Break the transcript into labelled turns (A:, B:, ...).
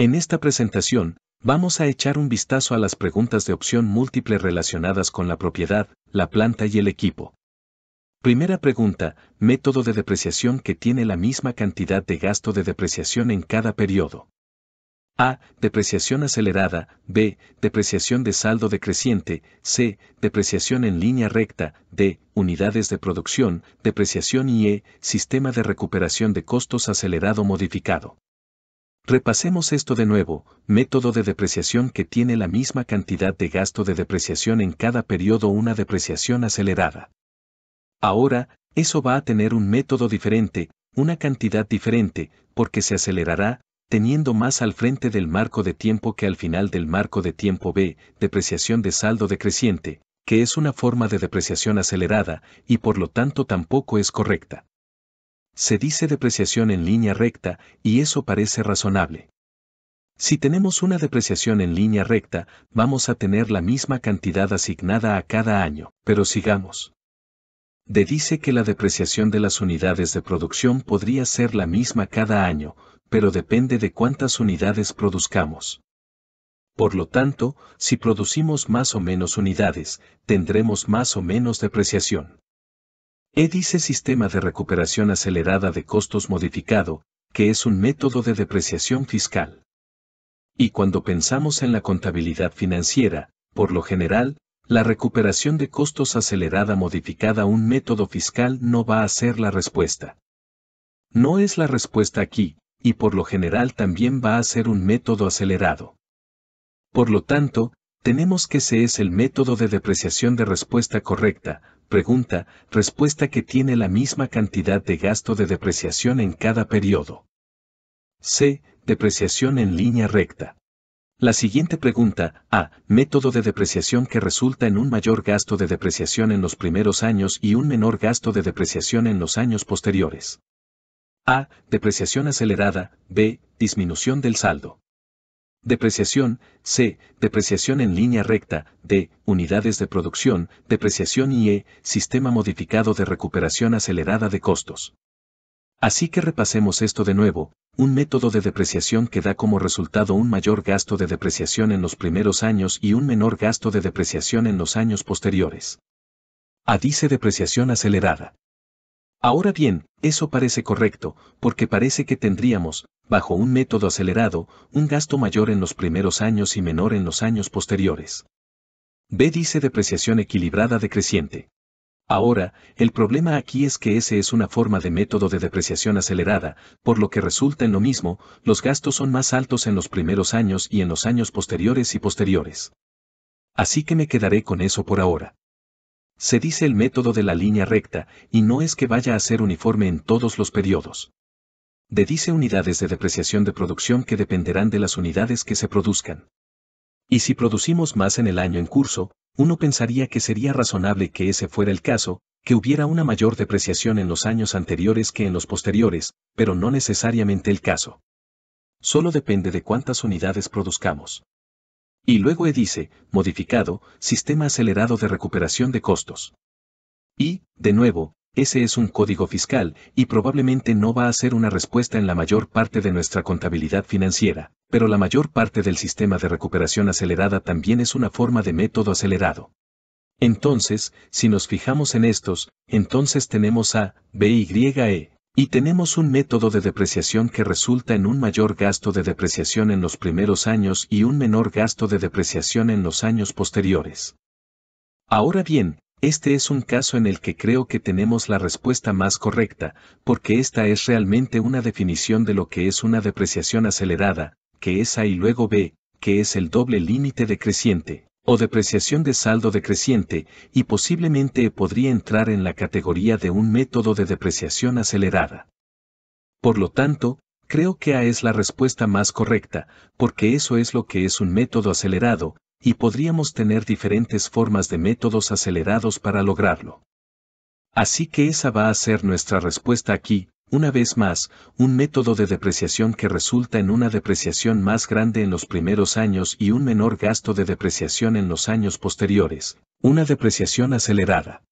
A: En esta presentación, vamos a echar un vistazo a las preguntas de opción múltiple relacionadas con la propiedad, la planta y el equipo. Primera pregunta, método de depreciación que tiene la misma cantidad de gasto de depreciación en cada periodo. A. Depreciación acelerada. B. Depreciación de saldo decreciente. C. Depreciación en línea recta. D. Unidades de producción, depreciación y E. Sistema de recuperación de costos acelerado modificado. Repasemos esto de nuevo, método de depreciación que tiene la misma cantidad de gasto de depreciación en cada periodo una depreciación acelerada. Ahora, eso va a tener un método diferente, una cantidad diferente, porque se acelerará, teniendo más al frente del marco de tiempo que al final del marco de tiempo B, depreciación de saldo decreciente, que es una forma de depreciación acelerada, y por lo tanto tampoco es correcta. Se dice depreciación en línea recta y eso parece razonable. Si tenemos una depreciación en línea recta, vamos a tener la misma cantidad asignada a cada año, pero sigamos. De dice que la depreciación de las unidades de producción podría ser la misma cada año, pero depende de cuántas unidades produzcamos. Por lo tanto, si producimos más o menos unidades, tendremos más o menos depreciación. E dice Sistema de Recuperación Acelerada de Costos Modificado, que es un método de depreciación fiscal. Y cuando pensamos en la contabilidad financiera, por lo general, la recuperación de costos acelerada modificada a un método fiscal no va a ser la respuesta. No es la respuesta aquí, y por lo general también va a ser un método acelerado. Por lo tanto, tenemos que ese es el método de depreciación de respuesta correcta, pregunta, respuesta que tiene la misma cantidad de gasto de depreciación en cada periodo. C. Depreciación en línea recta. La siguiente pregunta, A. Método de depreciación que resulta en un mayor gasto de depreciación en los primeros años y un menor gasto de depreciación en los años posteriores. A. Depreciación acelerada. B. Disminución del saldo. Depreciación, C. Depreciación en línea recta, D. Unidades de producción, depreciación y E. Sistema modificado de recuperación acelerada de costos. Así que repasemos esto de nuevo, un método de depreciación que da como resultado un mayor gasto de depreciación en los primeros años y un menor gasto de depreciación en los años posteriores. A dice depreciación acelerada. Ahora bien, eso parece correcto, porque parece que tendríamos, bajo un método acelerado, un gasto mayor en los primeros años y menor en los años posteriores. B dice depreciación equilibrada decreciente. Ahora, el problema aquí es que ese es una forma de método de depreciación acelerada, por lo que resulta en lo mismo, los gastos son más altos en los primeros años y en los años posteriores y posteriores. Así que me quedaré con eso por ahora. Se dice el método de la línea recta, y no es que vaya a ser uniforme en todos los periodos de dice unidades de depreciación de producción que dependerán de las unidades que se produzcan. Y si producimos más en el año en curso, uno pensaría que sería razonable que ese fuera el caso, que hubiera una mayor depreciación en los años anteriores que en los posteriores, pero no necesariamente el caso. Solo depende de cuántas unidades produzcamos. Y luego e dice, modificado, sistema acelerado de recuperación de costos. Y, de nuevo, ese es un código fiscal y probablemente no va a ser una respuesta en la mayor parte de nuestra contabilidad financiera, pero la mayor parte del sistema de recuperación acelerada también es una forma de método acelerado. Entonces, si nos fijamos en estos, entonces tenemos a E y tenemos un método de depreciación que resulta en un mayor gasto de depreciación en los primeros años y un menor gasto de depreciación en los años posteriores. Ahora bien, este es un caso en el que creo que tenemos la respuesta más correcta, porque esta es realmente una definición de lo que es una depreciación acelerada, que es A y luego B, que es el doble límite decreciente, o depreciación de saldo decreciente, y posiblemente podría entrar en la categoría de un método de depreciación acelerada. Por lo tanto, creo que A es la respuesta más correcta, porque eso es lo que es un método acelerado, y podríamos tener diferentes formas de métodos acelerados para lograrlo. Así que esa va a ser nuestra respuesta aquí, una vez más, un método de depreciación que resulta en una depreciación más grande en los primeros años y un menor gasto de depreciación en los años posteriores, una depreciación acelerada.